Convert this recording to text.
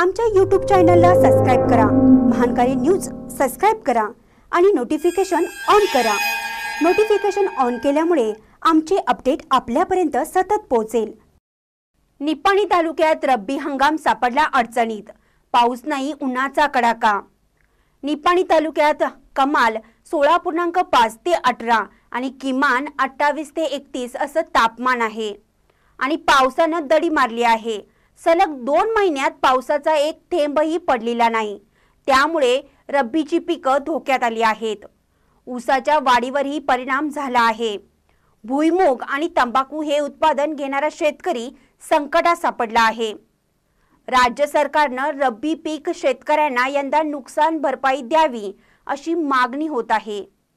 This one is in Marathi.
आमच्या यूट्यूब चॅनलला सबस्क्राईब करा महानकारी न्यूज सबस्क्राईब करा आणि नोटिफिकेशन ऑन करा नोटिफिकेशन ऑन केल्यामुळे आमचे अपडेट आपल्यापर्यंत सतत पोहोचेल निपाणी तालुक्यात रब्बी हंगाम सापडला अडचणीत पाऊस नाही उन्हाचा कडाका निपाणी तालुक्यात कमाल सोळा पूर्णांक पाच ते अठरा आणि किमान अठ्ठावीस ते एकतीस असं तापमान आहे आणि पावसानं दडी मारली आहे सलग दोन महिन्यात पावसाचा एक थेंबही पडलेला नाही त्यामुळे रब्बीची पिकं धोक्यात आली आहेत ऊसाच्या वाढीवरही परिणाम झाला आहे भुईमूग आणि तंबाखू हे उत्पादन घेणारा शेतकरी संकटात सापडला आहे राज्य सरकारनं रब्बी पीक शेतकऱ्यांना यंदा नुकसान भरपाई द्यावी अशी मागणी होत आहे